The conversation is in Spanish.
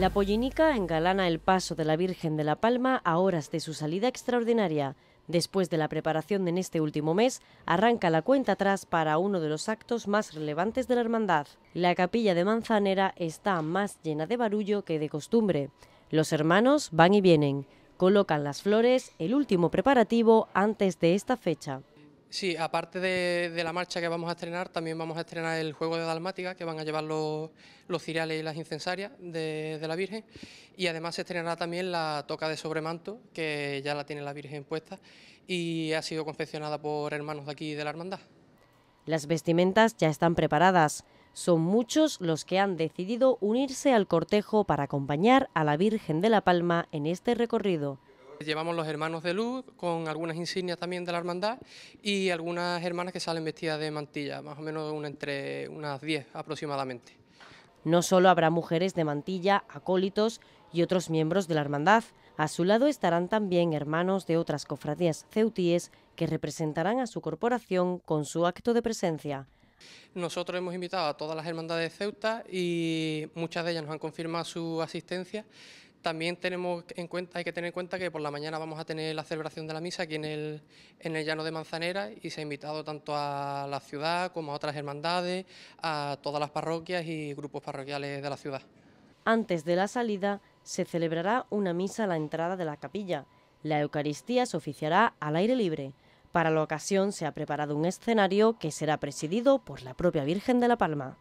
La pollinica engalana el paso de la Virgen de la Palma a horas de su salida extraordinaria. Después de la preparación en este último mes, arranca la cuenta atrás para uno de los actos más relevantes de la hermandad. La capilla de Manzanera está más llena de barullo que de costumbre. Los hermanos van y vienen, colocan las flores, el último preparativo antes de esta fecha. Sí, aparte de, la marcha que vamos a estrenar, también vamos a estrenar el juego de Dalmática, que van a llevar los, los ciriales y las incensarias de, la Virgen. Y además se estrenará también la toca de sobremanto, que ya la tiene la Virgen puesta y ha sido confeccionada por hermanos de aquí de la Hermandad. Las vestimentas ya están preparadas. Son muchos los que han decidido unirse al cortejo para acompañar a la Virgen de la Palma en este recorrido. Pues llevamos los hermanos de luz con algunas insignias también de la hermandad y algunas hermanas que salen vestidas de mantilla, más o menos una entre unas 10 aproximadamente. No solo habrá mujeres de mantilla, acólitos y otros miembros de la hermandad, a su lado estarán también hermanos de otras cofradías ceutíes que representarán a su corporación con su acto de presencia. Nosotros hemos invitado a todas las hermandades de Ceuta y muchas de ellas nos han confirmado su asistencia. También tenemos en cuenta, hay que tener en cuenta que por la mañana vamos a tener la celebración de la misa aquí en el, en el llano de Manzanera y se ha invitado tanto a la ciudad como a otras hermandades, a todas las parroquias y grupos parroquiales de la ciudad. Antes de la salida se celebrará una misa a la entrada de la capilla. La Eucaristía se oficiará al aire libre. Para la ocasión se ha preparado un escenario que será presidido por la propia Virgen de la Palma.